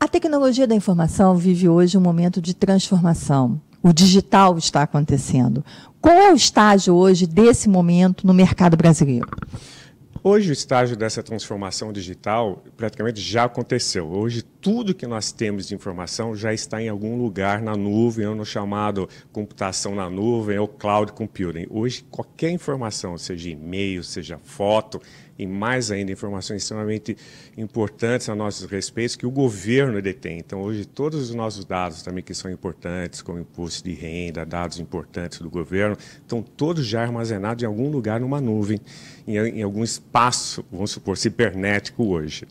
A tecnologia da informação vive hoje um momento de transformação. O digital está acontecendo. Qual é o estágio hoje desse momento no mercado brasileiro? Hoje o estágio dessa transformação digital praticamente já aconteceu. Hoje tudo que nós temos de informação já está em algum lugar na nuvem, ou no chamado computação na nuvem, ou cloud computing. Hoje qualquer informação, seja e-mail, seja foto, e mais ainda informações extremamente importantes a nossos respeitos que o governo detém. Então, hoje, todos os nossos dados também que são importantes, como imposto de renda, dados importantes do governo, estão todos já armazenados em algum lugar numa nuvem, em, em algum espaço, vamos supor, cibernético hoje.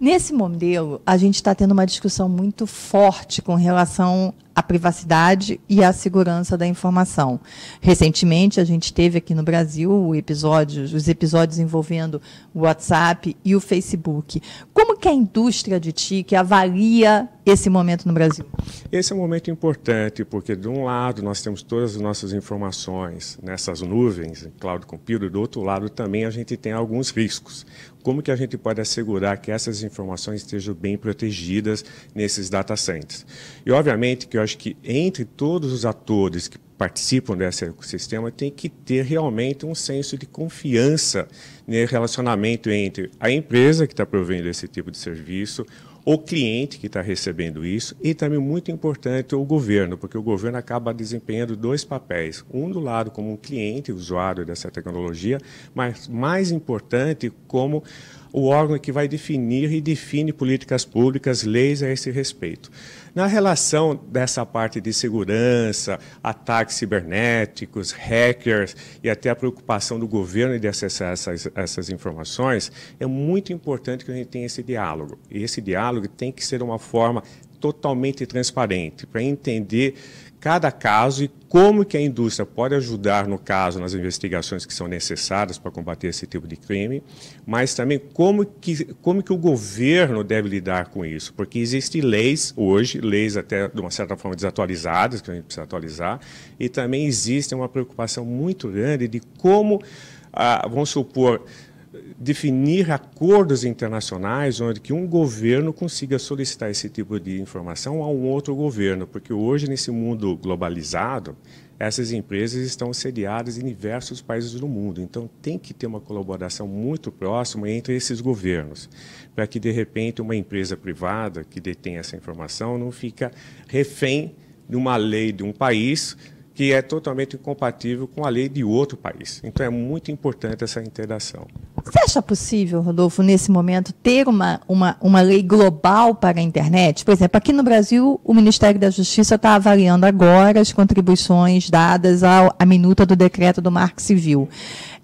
Nesse modelo, a gente está tendo uma discussão muito forte com relação a privacidade e a segurança da informação. Recentemente, a gente teve aqui no Brasil os episódios envolvendo o WhatsApp e o Facebook. Como que a indústria de TIC avalia esse momento no Brasil? Esse é um momento importante, porque, de um lado, nós temos todas as nossas informações nessas nuvens, em cloud computing, do outro lado, também a gente tem alguns riscos. Como que a gente pode assegurar que essas informações estejam bem protegidas nesses data centers? E, obviamente, que eu acho que entre todos os atores que participam desse ecossistema tem que ter realmente um senso de confiança no né, relacionamento entre a empresa que está provendo esse tipo de serviço, o cliente que está recebendo isso e também muito importante o governo, porque o governo acaba desempenhando dois papéis, um do lado como um cliente, usuário dessa tecnologia, mas mais importante como o órgão que vai definir e define políticas públicas, leis a esse respeito. Na relação dessa parte de segurança, ataques cibernéticos, hackers e até a preocupação do governo de acessar essas, essas informações, é muito importante que a gente tenha esse diálogo. E esse diálogo tem que ser uma forma totalmente transparente, para entender cada caso e como que a indústria pode ajudar no caso nas investigações que são necessárias para combater esse tipo de crime, mas também como que como que o governo deve lidar com isso, porque existem leis hoje, leis até de uma certa forma desatualizadas que a gente precisa atualizar, e também existe uma preocupação muito grande de como ah, vamos supor definir acordos internacionais onde que um governo consiga solicitar esse tipo de informação a um outro governo, porque hoje nesse mundo globalizado essas empresas estão sediadas em diversos países do mundo, então tem que ter uma colaboração muito próxima entre esses governos, para que de repente uma empresa privada que detém essa informação não fica refém de uma lei de um país que é totalmente incompatível com a lei de outro país. Então é muito importante essa interação. Você acha possível, Rodolfo, nesse momento, ter uma, uma, uma lei global para a internet? Por exemplo, aqui no Brasil, o Ministério da Justiça está avaliando agora as contribuições dadas ao, à minuta do decreto do Marco Civil.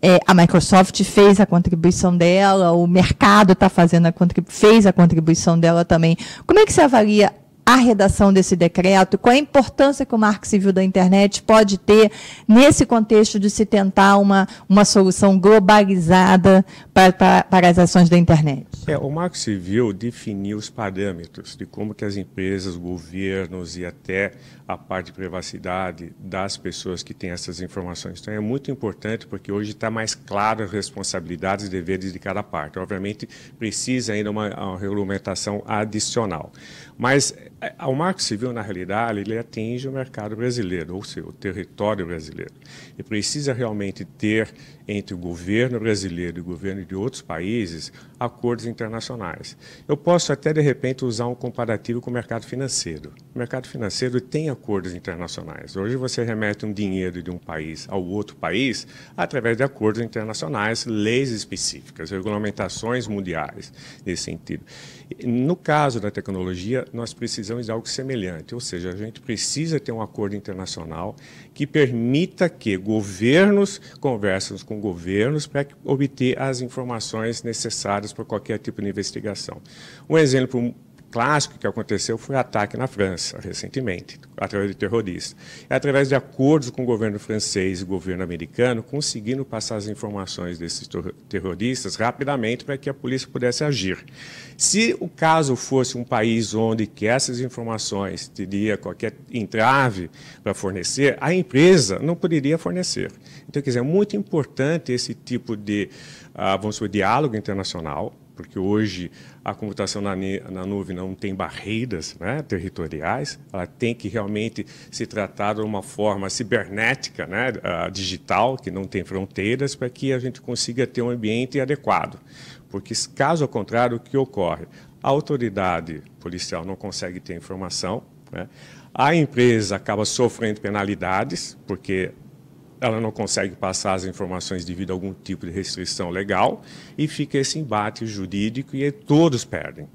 É, a Microsoft fez a contribuição dela, o mercado está fazendo a fez a contribuição dela também. Como é que você avalia a redação desse decreto, qual a importância que o marco civil da internet pode ter nesse contexto de se tentar uma, uma solução globalizada para, para, para as ações da internet. É, o marco civil definiu os parâmetros de como que as empresas, governos e até a parte de privacidade das pessoas que têm essas informações. Então é muito importante porque hoje está mais claro as responsabilidades e deveres de cada parte. Obviamente precisa ainda uma, uma regulamentação adicional. Mas o é, Marco Civil, na realidade, ele atinge o mercado brasileiro, ou seja, o território brasileiro. E precisa realmente ter, entre o governo brasileiro e o governo de outros países, acordos internacionais. Eu posso até, de repente, usar um comparativo com o mercado financeiro. O mercado financeiro tem acordos internacionais. Hoje você remete um dinheiro de um país ao outro país através de acordos internacionais, leis específicas, regulamentações mundiais nesse sentido. No caso da tecnologia, nós precisamos precisamos de é algo semelhante, ou seja, a gente precisa ter um acordo internacional que permita que governos conversem com governos para obter as informações necessárias para qualquer tipo de investigação. Um exemplo clássico que aconteceu foi o ataque na França, recentemente, através de terroristas. É através de acordos com o governo francês e o governo americano, conseguindo passar as informações desses terroristas rapidamente para que a polícia pudesse agir. Se o caso fosse um país onde que essas informações teria qualquer entrave para fornecer, a empresa não poderia fornecer. Então, quer dizer, é muito importante esse tipo de, ah, vamos dizer diálogo internacional, porque hoje a computação na, na nuvem não tem barreiras né, territoriais, ela tem que realmente se tratar de uma forma cibernética, né, digital, que não tem fronteiras, para que a gente consiga ter um ambiente adequado. Porque, caso ao contrário, o que ocorre? A autoridade policial não consegue ter informação, né? a empresa acaba sofrendo penalidades, porque ela não consegue passar as informações devido a algum tipo de restrição legal e fica esse embate jurídico e todos perdem.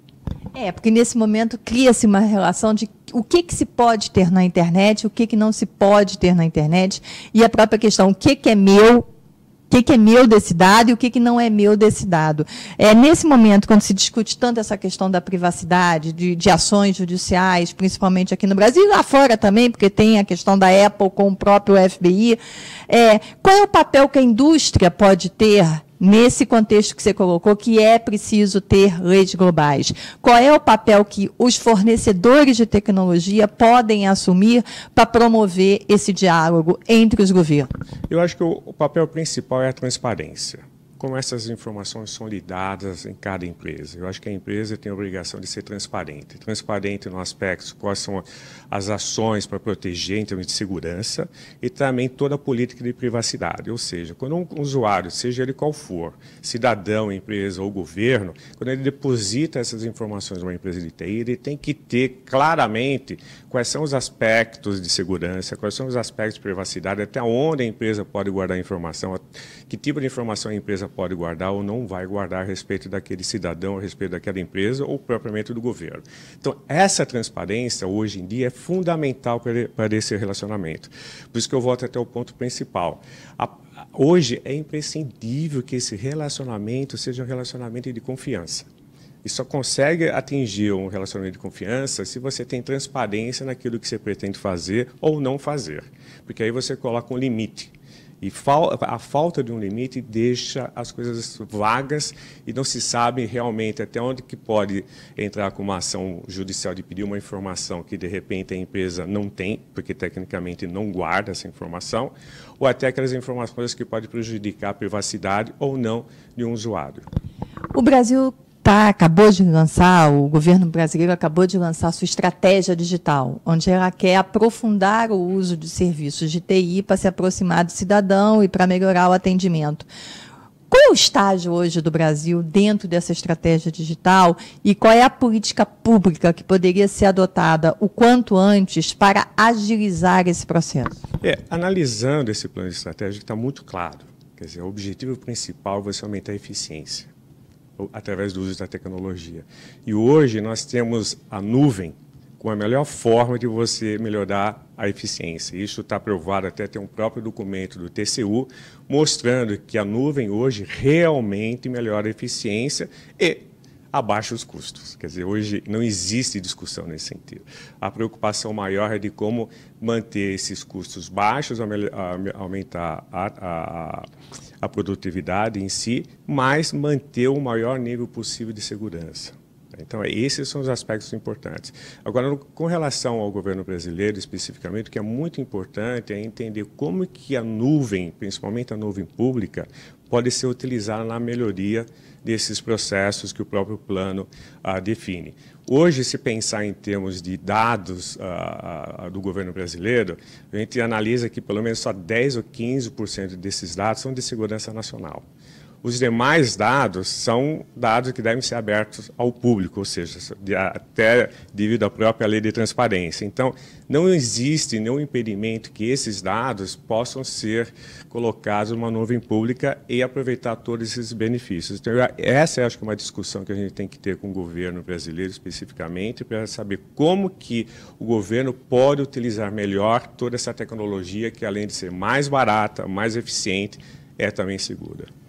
É, porque nesse momento cria-se uma relação de o que, que se pode ter na internet, o que, que não se pode ter na internet, e a própria questão, o que, que é meu, que, que é meu desse dado e o que, que não é meu desse dado. É nesse momento, quando se discute tanto essa questão da privacidade, de, de ações judiciais, principalmente aqui no Brasil, e lá fora também, porque tem a questão da Apple com o próprio FBI, é, qual é o papel que a indústria pode ter nesse contexto que você colocou, que é preciso ter leis globais? Qual é o papel que os fornecedores de tecnologia podem assumir para promover esse diálogo entre os governos? Eu acho que o papel principal é a transparência como essas informações são lidadas em cada empresa. Eu acho que a empresa tem a obrigação de ser transparente. Transparente no aspecto quais são as ações para proteger em termos de segurança e também toda a política de privacidade. Ou seja, quando um usuário, seja ele qual for, cidadão, empresa ou governo, quando ele deposita essas informações numa empresa de TI, ele tem que ter claramente quais são os aspectos de segurança, quais são os aspectos de privacidade, até onde a empresa pode guardar informação, que tipo de informação a empresa pode guardar ou não vai guardar a respeito daquele cidadão, a respeito daquela empresa ou propriamente do governo. Então, essa transparência hoje em dia é fundamental para, esse relacionamento. Por isso que eu volto até o ponto principal. A, hoje é imprescindível que esse relacionamento seja um relacionamento de confiança. E só consegue atingir um relacionamento de confiança se você tem transparência naquilo que você pretende fazer ou não fazer. Porque aí você coloca um limite. E fal a falta de um limite deixa as coisas vagas e não se sabe realmente até onde que pode entrar com uma ação judicial de pedir uma informação que de repente a empresa não tem, porque tecnicamente não guarda essa informação, ou até aquelas informações que podem prejudicar a privacidade ou não de um usuário. O Brasil tá, acabou de lançar, o governo brasileiro acabou de lançar sua estratégia digital, onde ela quer aprofundar o uso de serviços de TI para se aproximar do cidadão e para melhorar o atendimento. Qual é o estágio hoje do Brasil dentro dessa estratégia digital e qual é a política pública que poderia ser adotada o quanto antes para agilizar esse processo? É, analisando esse plano estratégico está muito claro. Quer dizer, o objetivo principal é você aumentar a eficiência através do uso da tecnologia. E hoje nós temos a nuvem com a melhor forma de você melhorar a eficiência. Isso está provado até tem um próprio documento do TCU mostrando que a nuvem hoje realmente melhora a eficiência e abaixa os custos. Quer dizer, hoje não existe discussão nesse sentido. A preocupação maior é de como manter esses custos baixos, aumentar a, a, a a produtividade em si, mas manter o maior nível possível de segurança. Então, é, esses são os aspectos importantes. Agora, com relação ao governo brasileiro especificamente, o que é muito importante é entender como que a nuvem, principalmente a nuvem pública, pode ser utilizada na melhoria desses processos que o próprio plano ah, define. Hoje, se pensar em termos de dados ah, ah do governo brasileiro, a gente analisa que pelo menos só 10 ou 15% desses dados são de segurança nacional. Os demais dados são dados que devem ser abertos ao público, ou seja, até devido à própria lei de transparência. Então, não existe nenhum impedimento que esses dados possam ser colocados numa nuvem pública e aproveitar todos esses benefícios. Então, essa é, acho que é uma discussão que a gente tem que ter com o governo brasileiro especificamente para saber como que o governo pode utilizar melhor toda essa tecnologia que além de ser mais barata, mais eficiente, é também segura.